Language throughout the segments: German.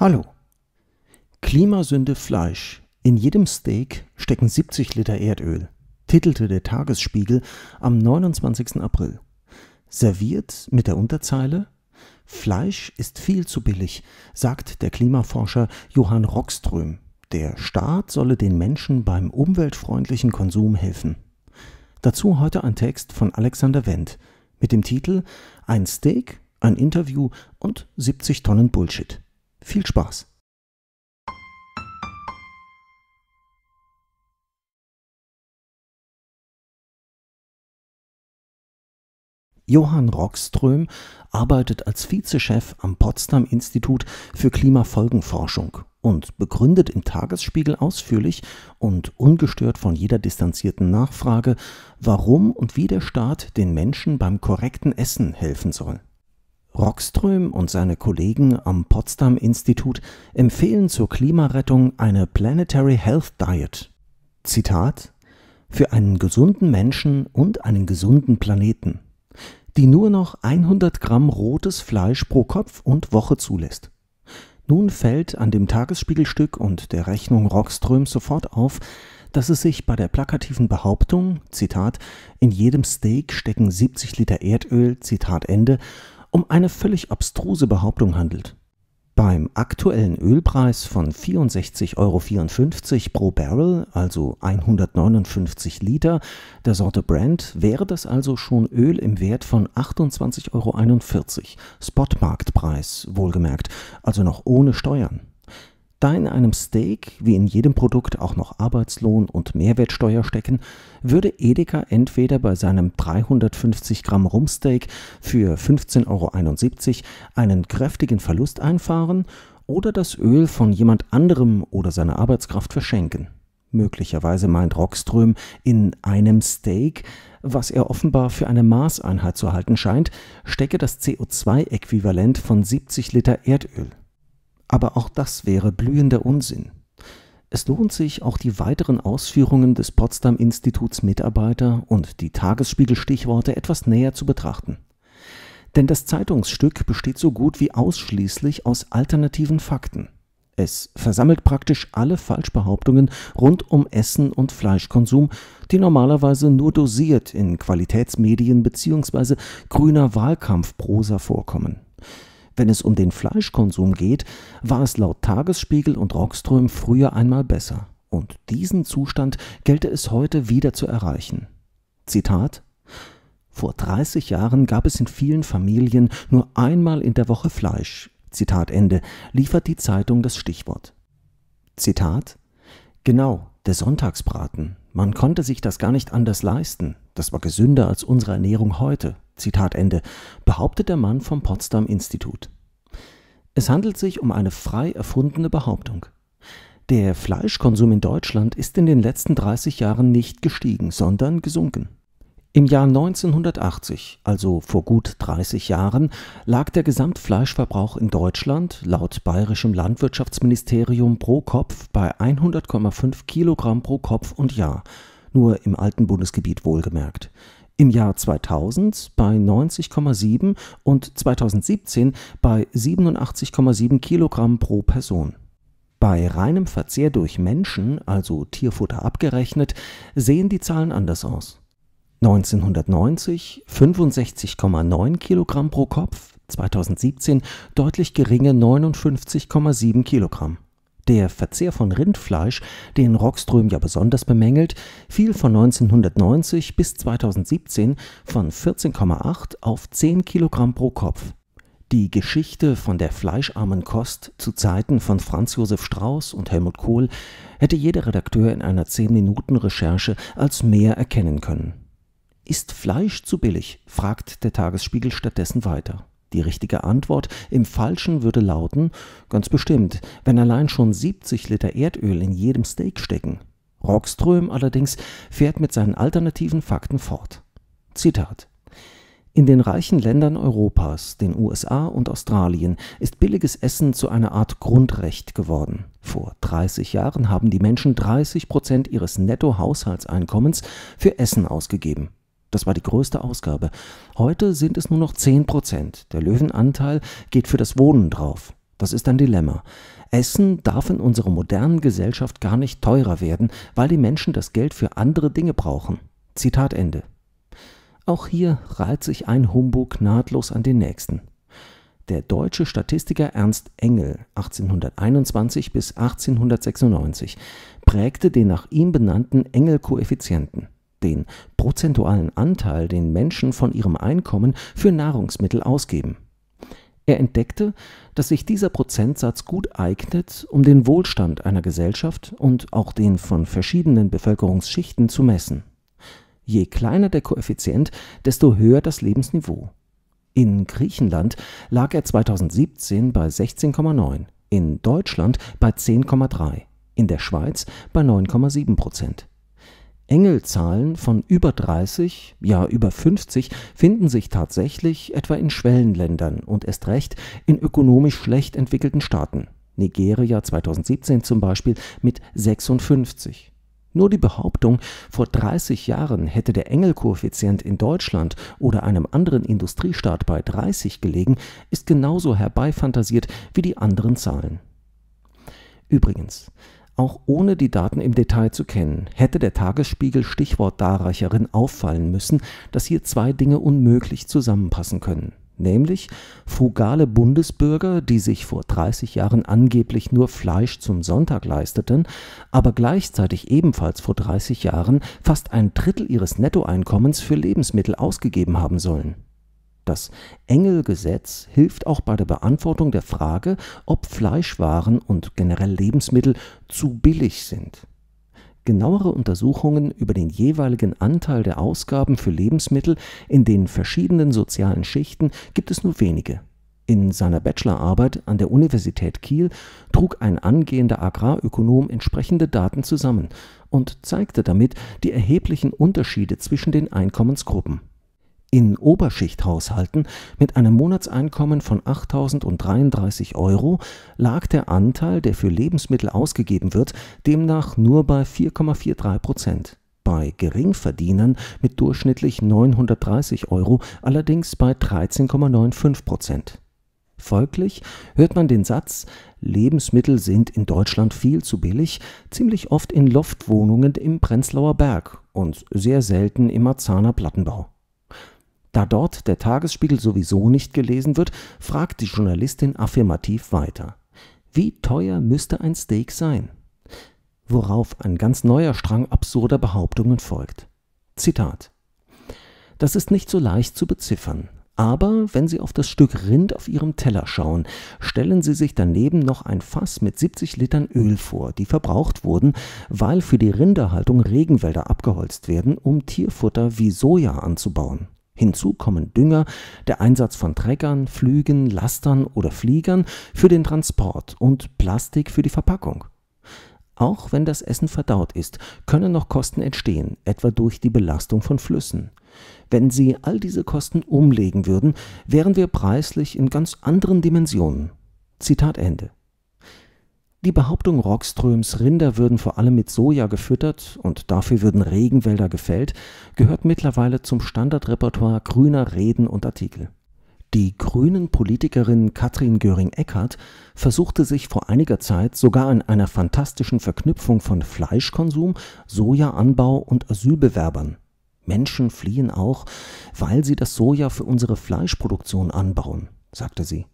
Hallo. Klimasünde Fleisch. In jedem Steak stecken 70 Liter Erdöl, titelte der Tagesspiegel am 29. April. Serviert mit der Unterzeile Fleisch ist viel zu billig, sagt der Klimaforscher Johann Rockström. Der Staat solle den Menschen beim umweltfreundlichen Konsum helfen. Dazu heute ein Text von Alexander Wendt mit dem Titel Ein Steak, ein Interview und 70 Tonnen Bullshit. Viel Spaß! Johann Rockström arbeitet als Vizechef am Potsdam Institut für Klimafolgenforschung und begründet im Tagesspiegel ausführlich und ungestört von jeder distanzierten Nachfrage, warum und wie der Staat den Menschen beim korrekten Essen helfen soll. Rockström und seine Kollegen am Potsdam Institut empfehlen zur Klimarettung eine Planetary Health Diet. Zitat Für einen gesunden Menschen und einen gesunden Planeten, die nur noch 100 Gramm rotes Fleisch pro Kopf und Woche zulässt. Nun fällt an dem Tagesspiegelstück und der Rechnung Rockströms sofort auf, dass es sich bei der plakativen Behauptung, Zitat, in jedem Steak stecken 70 Liter Erdöl, Zitat Ende, um eine völlig abstruse Behauptung handelt. Beim aktuellen Ölpreis von 64,54 Euro pro Barrel, also 159 Liter, der Sorte Brand, wäre das also schon Öl im Wert von 28,41 Euro, Spotmarktpreis wohlgemerkt, also noch ohne Steuern. Da in einem Steak wie in jedem Produkt auch noch Arbeitslohn und Mehrwertsteuer stecken, würde Edeka entweder bei seinem 350 Gramm Rumsteak für 15,71 Euro einen kräftigen Verlust einfahren oder das Öl von jemand anderem oder seiner Arbeitskraft verschenken. Möglicherweise meint Rockström in einem Steak, was er offenbar für eine Maßeinheit zu halten scheint, stecke das CO2-Äquivalent von 70 Liter Erdöl. Aber auch das wäre blühender Unsinn. Es lohnt sich, auch die weiteren Ausführungen des Potsdam-Instituts Mitarbeiter und die Tagesspiegel-Stichworte etwas näher zu betrachten. Denn das Zeitungsstück besteht so gut wie ausschließlich aus alternativen Fakten. Es versammelt praktisch alle Falschbehauptungen rund um Essen und Fleischkonsum, die normalerweise nur dosiert in Qualitätsmedien bzw. grüner Wahlkampfprosa vorkommen. Wenn es um den Fleischkonsum geht, war es laut Tagesspiegel und Rockström früher einmal besser. Und diesen Zustand gelte es heute wieder zu erreichen. Zitat Vor 30 Jahren gab es in vielen Familien nur einmal in der Woche Fleisch. Zitat Ende, liefert die Zeitung das Stichwort. Zitat Genau, der Sonntagsbraten. Man konnte sich das gar nicht anders leisten. Das war gesünder als unsere Ernährung heute. Zitat Ende, behauptet der Mann vom Potsdam Institut. Es handelt sich um eine frei erfundene Behauptung. Der Fleischkonsum in Deutschland ist in den letzten 30 Jahren nicht gestiegen, sondern gesunken. Im Jahr 1980, also vor gut 30 Jahren, lag der Gesamtfleischverbrauch in Deutschland laut bayerischem Landwirtschaftsministerium pro Kopf bei 100,5 Kilogramm pro Kopf und Jahr, nur im alten Bundesgebiet wohlgemerkt im Jahr 2000 bei 90,7 und 2017 bei 87,7 Kilogramm pro Person. Bei reinem Verzehr durch Menschen, also Tierfutter abgerechnet, sehen die Zahlen anders aus. 1990 65,9 Kilogramm pro Kopf, 2017 deutlich geringe 59,7 Kilogramm. Der Verzehr von Rindfleisch, den Rockström ja besonders bemängelt, fiel von 1990 bis 2017 von 14,8 auf 10 Kilogramm pro Kopf. Die Geschichte von der fleischarmen Kost zu Zeiten von Franz Josef Strauß und Helmut Kohl hätte jeder Redakteur in einer 10-Minuten-Recherche als mehr erkennen können. Ist Fleisch zu billig? fragt der Tagesspiegel stattdessen weiter. Die richtige Antwort im Falschen würde lauten, ganz bestimmt, wenn allein schon 70 Liter Erdöl in jedem Steak stecken. Rockström allerdings fährt mit seinen alternativen Fakten fort. Zitat in den reichen Ländern Europas, den USA und Australien, ist billiges Essen zu einer Art Grundrecht geworden. Vor 30 Jahren haben die Menschen 30 Prozent ihres Nettohaushaltseinkommens für Essen ausgegeben. Das war die größte Ausgabe. Heute sind es nur noch 10 Prozent. Der Löwenanteil geht für das Wohnen drauf. Das ist ein Dilemma. Essen darf in unserer modernen Gesellschaft gar nicht teurer werden, weil die Menschen das Geld für andere Dinge brauchen. Zitat Ende. Auch hier reiht sich ein Humbug nahtlos an den nächsten. Der deutsche Statistiker Ernst Engel 1821 bis 1896 prägte den nach ihm benannten Engel-Koeffizienten den prozentualen Anteil, den Menschen von ihrem Einkommen für Nahrungsmittel ausgeben. Er entdeckte, dass sich dieser Prozentsatz gut eignet, um den Wohlstand einer Gesellschaft und auch den von verschiedenen Bevölkerungsschichten zu messen. Je kleiner der Koeffizient, desto höher das Lebensniveau. In Griechenland lag er 2017 bei 16,9, in Deutschland bei 10,3, in der Schweiz bei 9,7 Prozent. Engelzahlen von über 30, ja über 50 finden sich tatsächlich etwa in Schwellenländern und erst recht in ökonomisch schlecht entwickelten Staaten. Nigeria 2017 zum Beispiel mit 56. Nur die Behauptung, vor 30 Jahren hätte der Engelkoeffizient in Deutschland oder einem anderen Industriestaat bei 30 gelegen, ist genauso herbeifantasiert wie die anderen Zahlen. Übrigens, auch ohne die Daten im Detail zu kennen, hätte der Tagesspiegel Stichwortdarreicherin auffallen müssen, dass hier zwei Dinge unmöglich zusammenpassen können nämlich frugale Bundesbürger, die sich vor 30 Jahren angeblich nur Fleisch zum Sonntag leisteten, aber gleichzeitig ebenfalls vor 30 Jahren fast ein Drittel ihres Nettoeinkommens für Lebensmittel ausgegeben haben sollen. Das Engelgesetz hilft auch bei der Beantwortung der Frage, ob Fleischwaren und generell Lebensmittel zu billig sind. Genauere Untersuchungen über den jeweiligen Anteil der Ausgaben für Lebensmittel in den verschiedenen sozialen Schichten gibt es nur wenige. In seiner Bachelorarbeit an der Universität Kiel trug ein angehender Agrarökonom entsprechende Daten zusammen und zeigte damit die erheblichen Unterschiede zwischen den Einkommensgruppen in Oberschichthaushalten mit einem Monatseinkommen von 8.033 Euro lag der Anteil, der für Lebensmittel ausgegeben wird, demnach nur bei 4,43 Prozent. Bei Geringverdienern mit durchschnittlich 930 Euro allerdings bei 13,95 Prozent. Folglich hört man den Satz, Lebensmittel sind in Deutschland viel zu billig, ziemlich oft in Loftwohnungen im Prenzlauer Berg und sehr selten im Marzahner Plattenbau. Da dort der Tagesspiegel sowieso nicht gelesen wird, fragt die Journalistin affirmativ weiter. Wie teuer müsste ein Steak sein? Worauf ein ganz neuer Strang absurder Behauptungen folgt. Zitat. Das ist nicht so leicht zu beziffern. Aber wenn Sie auf das Stück Rind auf Ihrem Teller schauen, stellen Sie sich daneben noch ein Fass mit 70 Litern Öl vor, die verbraucht wurden, weil für die Rinderhaltung Regenwälder abgeholzt werden, um Tierfutter wie Soja anzubauen. Hinzu kommen Dünger, der Einsatz von Treckern, Flügen, Lastern oder Fliegern für den Transport und Plastik für die Verpackung. Auch wenn das Essen verdaut ist, können noch Kosten entstehen, etwa durch die Belastung von Flüssen. Wenn Sie all diese Kosten umlegen würden, wären wir preislich in ganz anderen Dimensionen. Zitat Ende. Die Behauptung Rockströms, Rinder würden vor allem mit Soja gefüttert und dafür würden Regenwälder gefällt, gehört mittlerweile zum Standardrepertoire grüner Reden und Artikel. Die Grünen-Politikerin Katrin Göring-Eckardt versuchte sich vor einiger Zeit sogar an einer fantastischen Verknüpfung von Fleischkonsum, Sojaanbau und Asylbewerbern. Menschen fliehen auch, weil sie das Soja für unsere Fleischproduktion anbauen, sagte sie.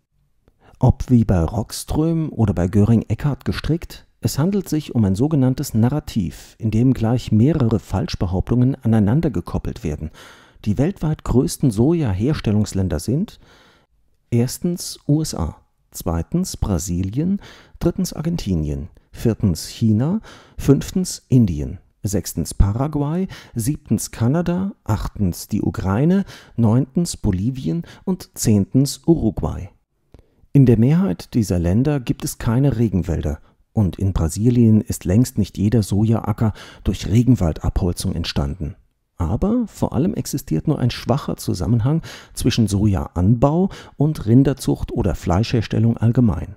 Ob wie bei Rockström oder bei göring eckhardt gestrickt, es handelt sich um ein sogenanntes Narrativ, in dem gleich mehrere Falschbehauptungen aneinander gekoppelt werden. Die weltweit größten Soja-Herstellungsländer sind erstens USA, zweitens Brasilien, drittens Argentinien, viertens China, fünftens Indien, sechstens Paraguay, siebtens Kanada, achtens die Ukraine, neuntens Bolivien und zehntens Uruguay. In der Mehrheit dieser Länder gibt es keine Regenwälder und in Brasilien ist längst nicht jeder Sojaacker durch Regenwaldabholzung entstanden. Aber vor allem existiert nur ein schwacher Zusammenhang zwischen Sojaanbau und Rinderzucht oder Fleischherstellung allgemein.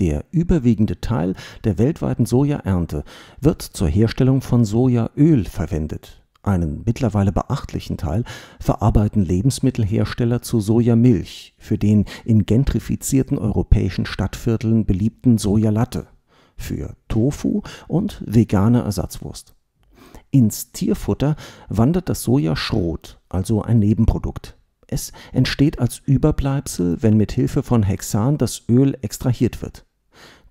Der überwiegende Teil der weltweiten Sojaernte wird zur Herstellung von Sojaöl verwendet einen mittlerweile beachtlichen Teil, verarbeiten Lebensmittelhersteller zu Sojamilch für den in gentrifizierten europäischen Stadtvierteln beliebten Sojalatte, für Tofu und vegane Ersatzwurst. Ins Tierfutter wandert das Sojaschrot, also ein Nebenprodukt. Es entsteht als Überbleibsel, wenn mit Hilfe von Hexan das Öl extrahiert wird.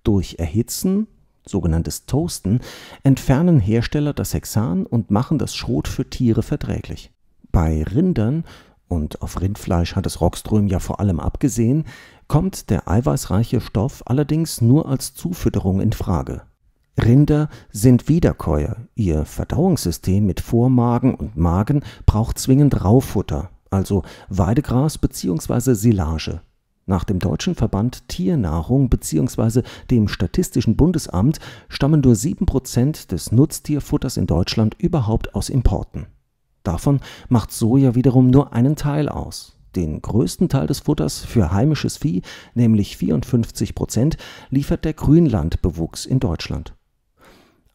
Durch Erhitzen sogenanntes Toasten, entfernen Hersteller das Hexan und machen das Schrot für Tiere verträglich. Bei Rindern, und auf Rindfleisch hat es Rockström ja vor allem abgesehen, kommt der eiweißreiche Stoff allerdings nur als Zufütterung in Frage. Rinder sind Wiederkäuer, ihr Verdauungssystem mit Vormagen und Magen braucht zwingend Raufutter, also Weidegras bzw. Silage. Nach dem Deutschen Verband Tiernahrung bzw. dem Statistischen Bundesamt stammen nur 7% des Nutztierfutters in Deutschland überhaupt aus Importen. Davon macht Soja wiederum nur einen Teil aus. Den größten Teil des Futters für heimisches Vieh, nämlich 54 liefert der Grünlandbewuchs in Deutschland.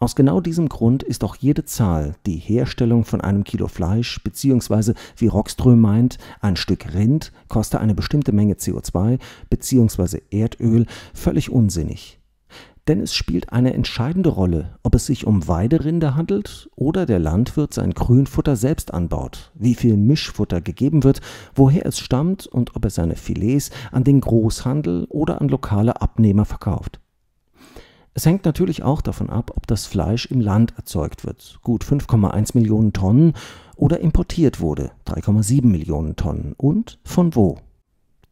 Aus genau diesem Grund ist auch jede Zahl, die Herstellung von einem Kilo Fleisch bzw. wie Rockström meint, ein Stück Rind koste eine bestimmte Menge CO2 bzw. Erdöl, völlig unsinnig denn es spielt eine entscheidende Rolle, ob es sich um Weiderinde handelt oder der Landwirt sein Grünfutter selbst anbaut, wie viel Mischfutter gegeben wird, woher es stammt und ob er seine Filets an den Großhandel oder an lokale Abnehmer verkauft. Es hängt natürlich auch davon ab, ob das Fleisch im Land erzeugt wird, gut 5,1 Millionen Tonnen, oder importiert wurde, 3,7 Millionen Tonnen, und von wo.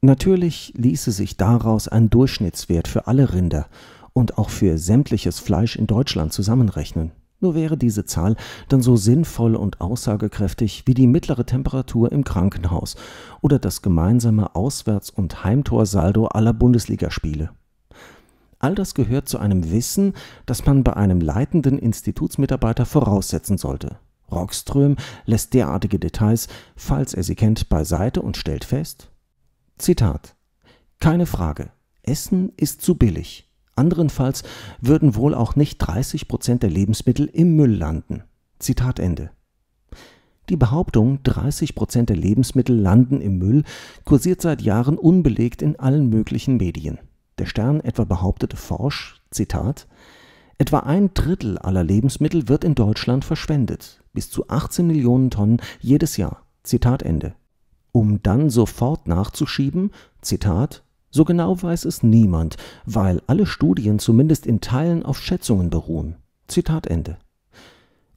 Natürlich ließe sich daraus ein Durchschnittswert für alle Rinder und auch für sämtliches Fleisch in Deutschland zusammenrechnen. Nur wäre diese Zahl dann so sinnvoll und aussagekräftig wie die mittlere Temperatur im Krankenhaus oder das gemeinsame Auswärts- und Heimtorsaldo aller Bundesligaspiele. All das gehört zu einem Wissen, das man bei einem leitenden Institutsmitarbeiter voraussetzen sollte. Rockström lässt derartige Details, falls er sie kennt, beiseite und stellt fest, Zitat, keine Frage, Essen ist zu billig. Anderenfalls würden wohl auch nicht 30 Prozent der Lebensmittel im Müll landen. Zitat Ende. Die Behauptung, 30 Prozent der Lebensmittel landen im Müll, kursiert seit Jahren unbelegt in allen möglichen Medien. Der Stern etwa behauptete forsch, Zitat, Etwa ein Drittel aller Lebensmittel wird in Deutschland verschwendet, bis zu 18 Millionen Tonnen jedes Jahr. Zitat Ende. Um dann sofort nachzuschieben, Zitat, so genau weiß es niemand, weil alle Studien zumindest in Teilen auf Schätzungen beruhen. Zitat Ende.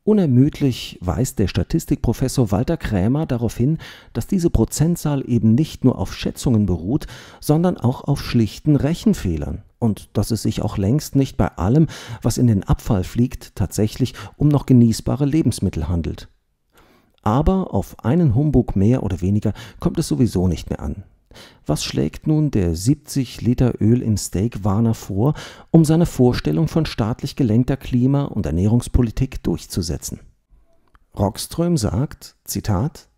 Unermüdlich weist der Statistikprofessor Walter Krämer darauf hin, dass diese Prozentzahl eben nicht nur auf Schätzungen beruht, sondern auch auf schlichten Rechenfehlern und dass es sich auch längst nicht bei allem, was in den Abfall fliegt, tatsächlich um noch genießbare Lebensmittel handelt. Aber auf einen Humbug mehr oder weniger kommt es sowieso nicht mehr an. Was schlägt nun der 70 Liter Öl im Steak Warner vor, um seine Vorstellung von staatlich gelenkter Klima- und Ernährungspolitik durchzusetzen? Rockström sagt, Zitat,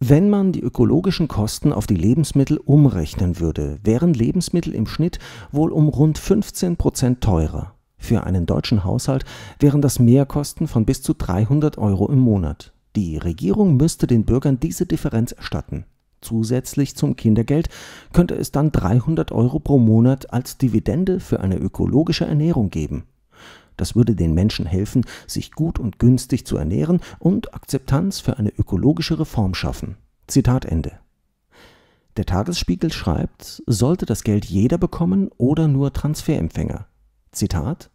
wenn man die ökologischen Kosten auf die Lebensmittel umrechnen würde, wären Lebensmittel im Schnitt wohl um rund 15 Prozent teurer. Für einen deutschen Haushalt wären das Mehrkosten von bis zu 300 Euro im Monat. Die Regierung müsste den Bürgern diese Differenz erstatten. Zusätzlich zum Kindergeld könnte es dann 300 Euro pro Monat als Dividende für eine ökologische Ernährung geben. Das würde den Menschen helfen, sich gut und günstig zu ernähren und Akzeptanz für eine ökologische Reform schaffen. Zitat Ende. Der Tagesspiegel schreibt, sollte das Geld jeder bekommen oder nur Transferempfänger? Zitat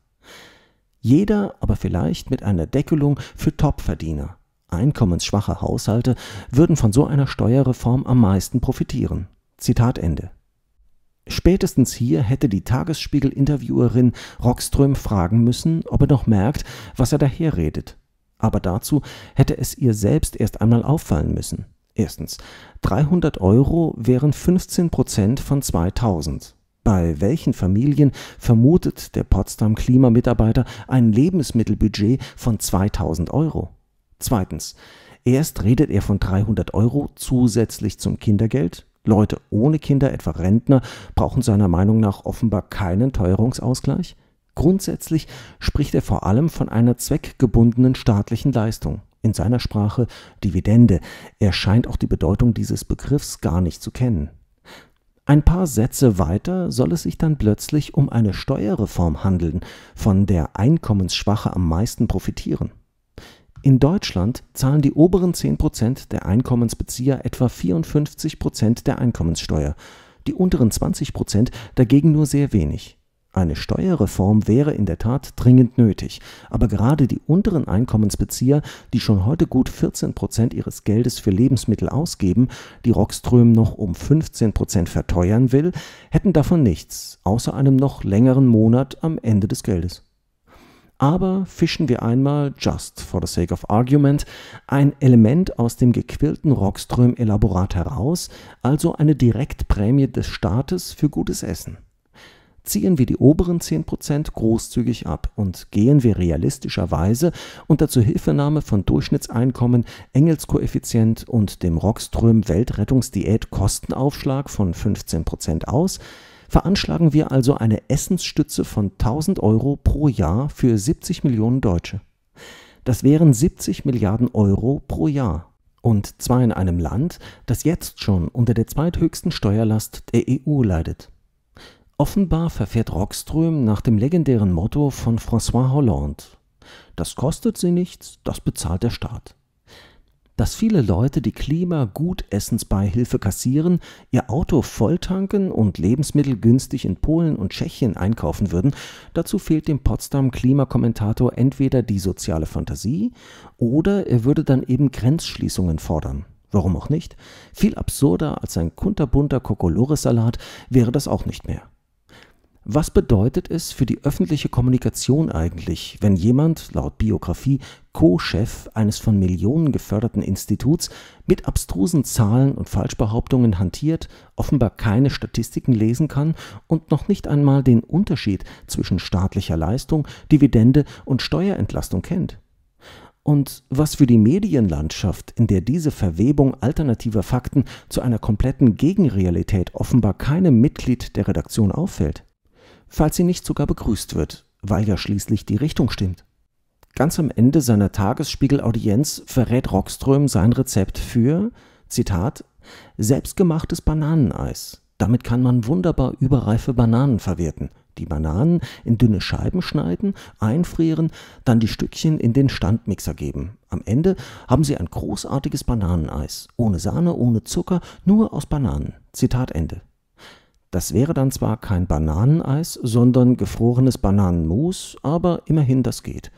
Jeder, aber vielleicht mit einer Deckelung für Topverdiener. Einkommensschwache Haushalte würden von so einer Steuerreform am meisten profitieren. Zitat Ende. Spätestens hier hätte die Tagesspiegel-Interviewerin Rockström fragen müssen, ob er noch merkt, was er daherredet. Aber dazu hätte es ihr selbst erst einmal auffallen müssen. Erstens, 300 Euro wären 15 Prozent von 2000. Bei welchen Familien vermutet der Potsdam-Klimamitarbeiter ein Lebensmittelbudget von 2000 Euro? Zweitens. Erst redet er von 300 Euro zusätzlich zum Kindergeld. Leute ohne Kinder, etwa Rentner, brauchen seiner Meinung nach offenbar keinen Teuerungsausgleich. Grundsätzlich spricht er vor allem von einer zweckgebundenen staatlichen Leistung. In seiner Sprache Dividende. Er scheint auch die Bedeutung dieses Begriffs gar nicht zu kennen. Ein paar Sätze weiter soll es sich dann plötzlich um eine Steuerreform handeln, von der Einkommensschwache am meisten profitieren. In Deutschland zahlen die oberen 10% der Einkommensbezieher etwa 54% der Einkommenssteuer, die unteren 20% dagegen nur sehr wenig. Eine Steuerreform wäre in der Tat dringend nötig, aber gerade die unteren Einkommensbezieher, die schon heute gut 14 ihres Geldes für Lebensmittel ausgeben, die Rockström noch um 15 verteuern will, hätten davon nichts, außer einem noch längeren Monat am Ende des Geldes aber fischen wir einmal, just for the sake of argument, ein Element aus dem gequillten Rockström-Elaborat heraus, also eine Direktprämie des Staates für gutes Essen. Ziehen wir die oberen 10% großzügig ab und gehen wir realistischerweise unter Zuhilfenahme von Durchschnittseinkommen, Engelskoeffizient und dem Rockström-Weltrettungsdiät-Kostenaufschlag von 15% aus, veranschlagen wir also eine Essensstütze von 1000 Euro pro Jahr für 70 Millionen Deutsche. Das wären 70 Milliarden Euro pro Jahr. Und zwar in einem Land, das jetzt schon unter der zweithöchsten Steuerlast der EU leidet. Offenbar verfährt Rockström nach dem legendären Motto von François Hollande. Das kostet sie nichts, das bezahlt der Staat dass viele Leute die Klima-Gutessensbeihilfe kassieren, ihr Auto volltanken und Lebensmittel günstig in Polen und Tschechien einkaufen würden, dazu fehlt dem Potsdam-Klimakommentator entweder die soziale Fantasie oder er würde dann eben Grenzschließungen fordern. Warum auch nicht? Viel absurder als ein kunterbunter Kokolores-Salat wäre das auch nicht mehr. Was bedeutet es für die öffentliche Kommunikation eigentlich, wenn jemand, laut Biografie, Co-Chef eines von Millionen geförderten Instituts mit abstrusen Zahlen und Falschbehauptungen hantiert, offenbar keine Statistiken lesen kann und noch nicht einmal den Unterschied zwischen staatlicher Leistung, Dividende und Steuerentlastung kennt? Und was für die Medienlandschaft, in der diese Verwebung alternativer Fakten zu einer kompletten Gegenrealität offenbar keinem Mitglied der Redaktion auffällt? falls sie nicht sogar begrüßt wird, weil ja schließlich die Richtung stimmt. Ganz am Ende seiner Tagesspiegel-Audienz verrät Rockström sein Rezept für, Zitat, selbstgemachtes Bananeneis. Damit kann man wunderbar überreife Bananen verwerten. Die Bananen in dünne Scheiben schneiden, einfrieren, dann die Stückchen in den Standmixer geben. Am Ende haben Sie ein großartiges Bananeneis. Ohne Sahne, ohne Zucker, nur aus Bananen. Zitat Ende. Das wäre dann zwar kein Bananeneis, sondern gefrorenes Bananenmus, aber immerhin das geht.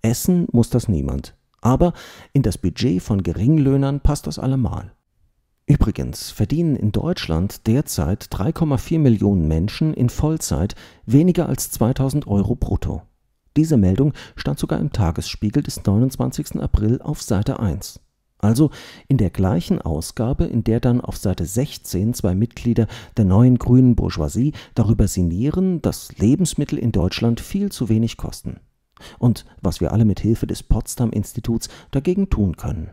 Essen muss das niemand. Aber in das Budget von Geringlöhnern passt das allemal. Übrigens verdienen in Deutschland derzeit 3,4 Millionen Menschen in Vollzeit weniger als 2000 Euro brutto. Diese Meldung stand sogar im Tagesspiegel des 29. April auf Seite 1. Also in der gleichen Ausgabe, in der dann auf Seite 16 zwei Mitglieder der neuen grünen Bourgeoisie darüber sinnieren, dass Lebensmittel in Deutschland viel zu wenig kosten. Und was wir alle mit Hilfe des Potsdam-Instituts dagegen tun können.